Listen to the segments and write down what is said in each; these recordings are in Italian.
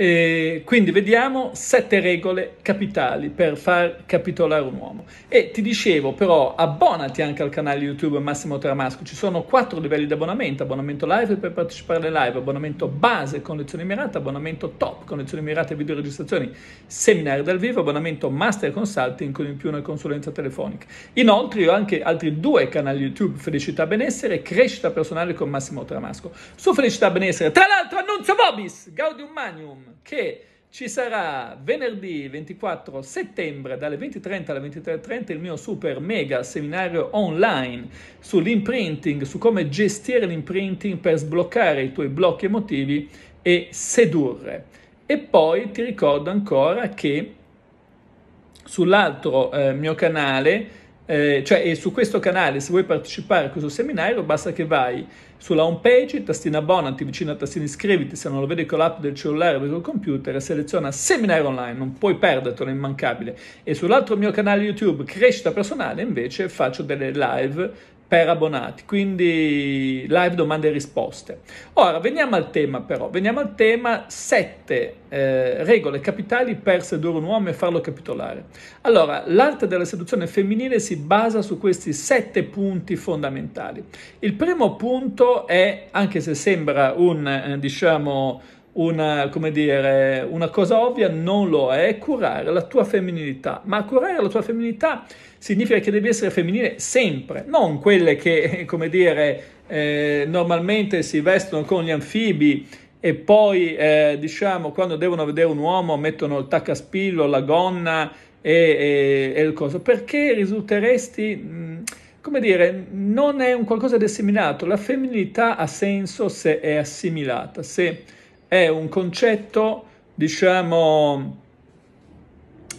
E quindi vediamo sette regole capitali per far capitolare un uomo. E ti dicevo però abbonati anche al canale YouTube Massimo Tramasco, ci sono quattro livelli di abbonamento, abbonamento live per partecipare alle live, abbonamento base con lezioni mirate, abbonamento top con lezioni mirate e videoregistrazioni, seminari dal vivo, abbonamento master consulting con in più una consulenza telefonica. Inoltre ho anche altri due canali YouTube, Felicità Benessere e Crescita Personale con Massimo Tramasco. Su Felicità Benessere, tra l'altro annuncio Bobis, Gaudium Magnum che ci sarà venerdì 24 settembre dalle 20.30 alle 23.30 il mio super mega seminario online sull'imprinting, su come gestire l'imprinting per sbloccare i tuoi blocchi emotivi e sedurre. E poi ti ricordo ancora che sull'altro eh, mio canale eh, cioè su questo canale se vuoi partecipare a questo seminario basta che vai sulla home page, tastina abbonati vicino a tastina iscriviti se non lo vedi con l'app del cellulare o del computer e seleziona seminario online, non puoi perdertelo, è immancabile e sull'altro mio canale YouTube Crescita Personale invece faccio delle live per abbonati, quindi live domande e risposte. Ora veniamo al tema però, veniamo al tema 7 eh, regole capitali per sedurre un uomo e farlo capitolare. Allora, l'arte della seduzione femminile si basa su questi 7 punti fondamentali. Il primo punto è, anche se sembra un eh, diciamo una, dire, una, cosa ovvia, non lo è, curare la tua femminilità. Ma curare la tua femminilità significa che devi essere femminile sempre, non quelle che, come dire, eh, normalmente si vestono con gli anfibi e poi, eh, diciamo, quando devono vedere un uomo mettono il taccaspillo, la gonna e, e, e il coso. Perché risulteresti... Mh, mm, come dire, non è un qualcosa di assimilato, la femminilità ha senso se è assimilata, se è un concetto, diciamo,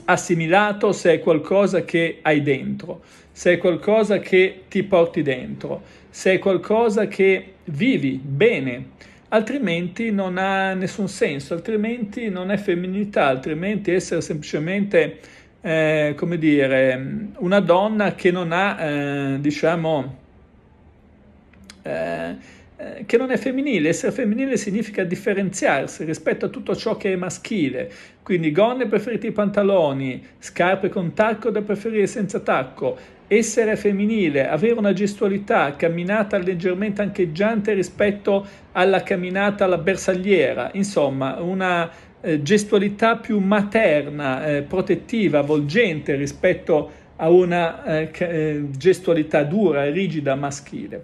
assimilato se è qualcosa che hai dentro, se è qualcosa che ti porti dentro, se è qualcosa che vivi bene, altrimenti non ha nessun senso, altrimenti non è femminilità, altrimenti essere semplicemente, eh, come dire, una donna che non ha, eh, diciamo, eh, eh, che non è femminile. Essere femminile significa differenziarsi rispetto a tutto ciò che è maschile. Quindi gonne preferite i pantaloni, scarpe con tacco da preferire senza tacco. Essere femminile, avere una gestualità, camminata leggermente ancheggiante rispetto alla camminata alla bersagliera. Insomma, una eh, gestualità più materna, eh, protettiva, avvolgente rispetto a una eh, eh, gestualità dura e rigida maschile.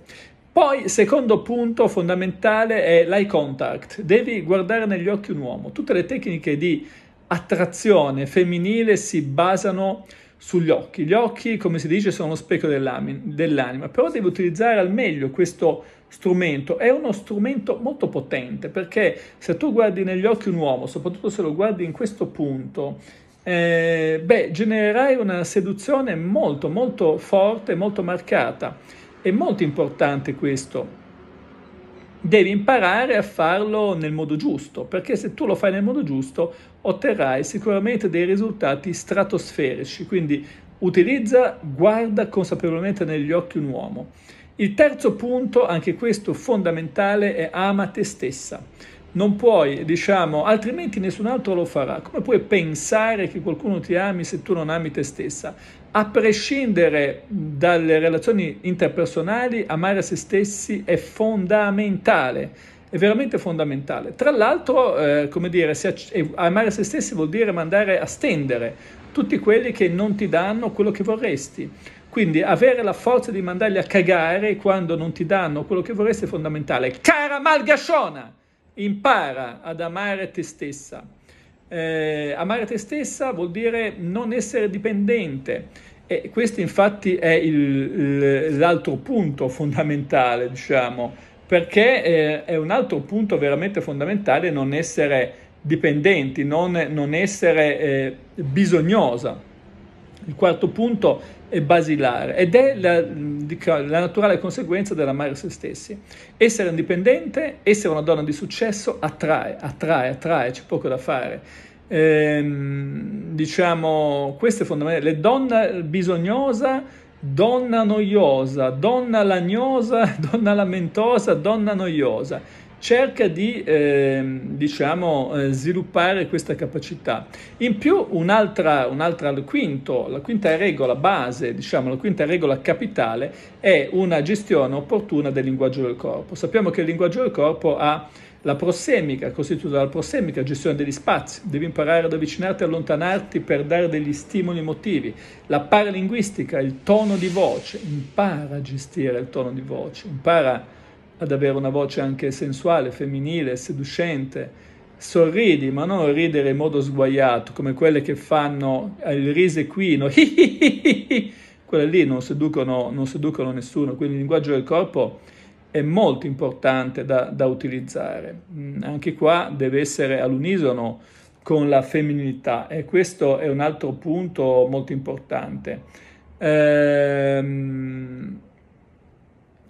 Poi, secondo punto fondamentale è l'eye contact. Devi guardare negli occhi un uomo. Tutte le tecniche di attrazione femminile si basano sugli occhi. Gli occhi, come si dice, sono lo specchio dell'anima, però devi utilizzare al meglio questo strumento. È uno strumento molto potente perché se tu guardi negli occhi un uomo, soprattutto se lo guardi in questo punto, eh, beh, genererai una seduzione molto, molto forte, molto marcata. È molto importante questo. Devi imparare a farlo nel modo giusto, perché se tu lo fai nel modo giusto otterrai sicuramente dei risultati stratosferici. Quindi utilizza, guarda consapevolmente negli occhi un uomo. Il terzo punto, anche questo fondamentale, è ama te stessa non puoi, diciamo, altrimenti nessun altro lo farà. Come puoi pensare che qualcuno ti ami se tu non ami te stessa? A prescindere dalle relazioni interpersonali, amare se stessi è fondamentale. È veramente fondamentale. Tra l'altro, eh, come dire, ac- eh, amare se stessi vuol dire mandare a stendere tutti quelli che non ti danno quello che vorresti. Quindi avere la forza di mandarli a cagare quando non ti danno quello che vorresti è fondamentale. Cara Malgasciona! impara ad amare te stessa. Eh, amare te stessa vuol dire non essere dipendente e questo infatti è il, l'altro punto fondamentale, diciamo, perché eh, è un altro punto veramente fondamentale non essere dipendenti, non, non essere eh, bisognosa. Il quarto punto è basilare ed è la, la naturale conseguenza dell'amare se stessi. Essere indipendente, essere una donna di successo attrae, attrae, attrae, c'è poco da fare. Ehm, diciamo, queste fondamentali, le donna bisognosa, donna noiosa, donna lagnosa, donna lamentosa, donna noiosa cerca di ehm, diciamo, eh, diciamo, sviluppare questa capacità. In più un'altra, un'altra quinto, la quinta regola base, diciamo, la quinta regola capitale è una gestione opportuna del linguaggio del corpo. Sappiamo che il linguaggio del corpo ha la prossemica, costituita dalla prossemica, gestione degli spazi, devi imparare ad avvicinarti e allontanarti per dare degli stimoli emotivi. La paralinguistica, il tono di voce, impara a gestire il tono di voce, impara a ad avere una voce anche sensuale, femminile, seducente. Sorridi, ma non ridere in modo sguaiato, come quelle che fanno il risequino. Quelle lì non seducono, non seducono nessuno, quindi il linguaggio del corpo è molto importante da, da utilizzare. Mm, anche qua deve essere all'unisono con la femminilità e questo è un altro punto molto importante. Ehm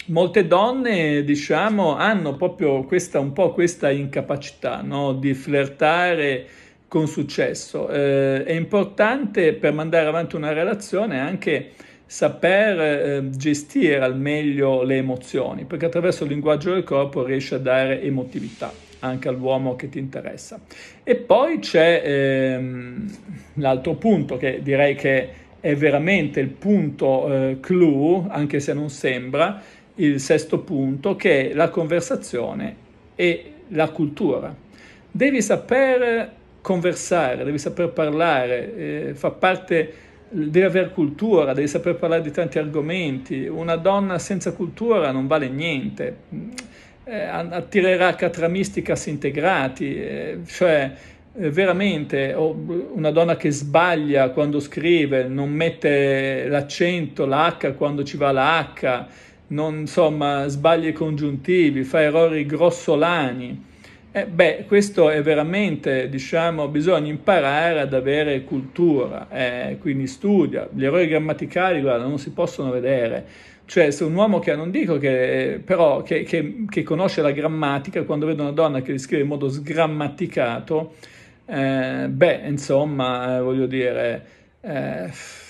molte donne, diciamo, hanno proprio questa, un po' questa incapacità no? di flirtare con successo. Eh, è importante per mandare avanti una relazione anche saper eh, gestire al meglio le emozioni, perché attraverso il linguaggio del corpo riesci a dare emotività anche all'uomo che ti interessa. E poi c'è ehm, l'altro punto che direi che è veramente il punto eh, clou, anche se non sembra, il sesto punto che è la conversazione e la cultura. Devi saper conversare, devi saper parlare, eh, fa parte, devi avere cultura, devi saper parlare di tanti argomenti. Una donna senza cultura non vale niente, eh, attirerà catramisticas integrati, eh, cioè eh, veramente una donna che sbaglia quando scrive, non mette l'accento, l'H quando ci va la H, non insomma, sbagli congiuntivi, fa errori grossolani. Eh, beh, questo è veramente, diciamo, bisogna imparare ad avere cultura, eh, quindi studia. Gli errori grammaticali, guarda, non si possono vedere. Cioè, se un uomo che, non dico che, però, che, che, che conosce la grammatica, quando vede una donna che li scrive in modo sgrammaticato, eh, beh, insomma, eh, voglio dire... Eh,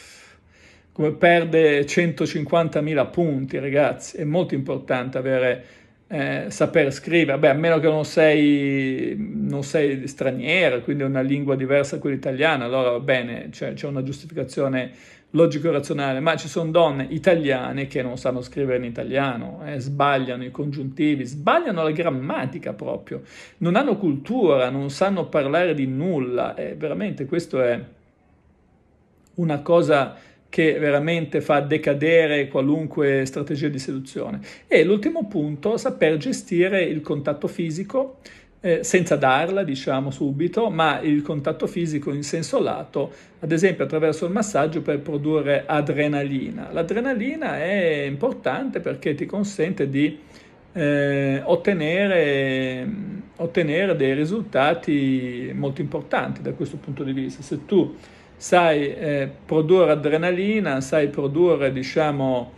come perde 150.000 punti, ragazzi. È molto importante avere, eh, saper scrivere. Beh, a meno che non sei, non sei straniero, quindi una lingua diversa da quella italiana, allora va bene, cioè, c'è una giustificazione logico-razionale. Ma ci sono donne italiane che non sanno scrivere in italiano, eh, sbagliano i congiuntivi, sbagliano la grammatica proprio, non hanno cultura, non sanno parlare di nulla. Eh, veramente questo è una cosa che veramente fa decadere qualunque strategia di seduzione. E l'ultimo punto, saper gestire il contatto fisico eh, senza darla, diciamo subito, ma il contatto fisico in senso lato, ad esempio attraverso il massaggio per produrre adrenalina. L'adrenalina è importante perché ti consente di eh, ottenere, ottenere dei risultati molto importanti da questo punto di vista. Se tu sai eh, produrre adrenalina, sai produrre, diciamo,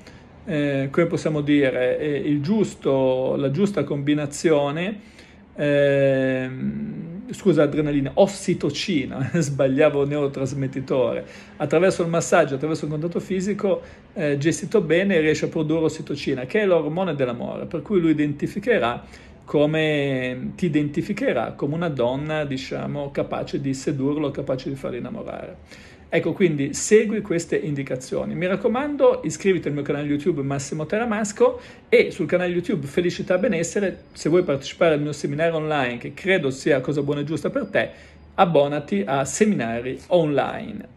eh, come possiamo dire, eh, giusto, la giusta combinazione, ehm, scusa, adrenalina, ossitocina, sbagliavo neurotrasmettitore, attraverso il massaggio, attraverso il contatto fisico, eh, gestito bene, riesce a produrre ossitocina, che è l'ormone dell'amore, per cui lui identificherà come ti identificherà come una donna, diciamo, capace di sedurlo, capace di farlo innamorare. Ecco, quindi segui queste indicazioni. Mi raccomando, iscriviti al mio canale YouTube Massimo Teramasco e sul canale YouTube Felicità Benessere, se vuoi partecipare al mio seminario online, che credo sia cosa buona e giusta per te, abbonati a seminari online.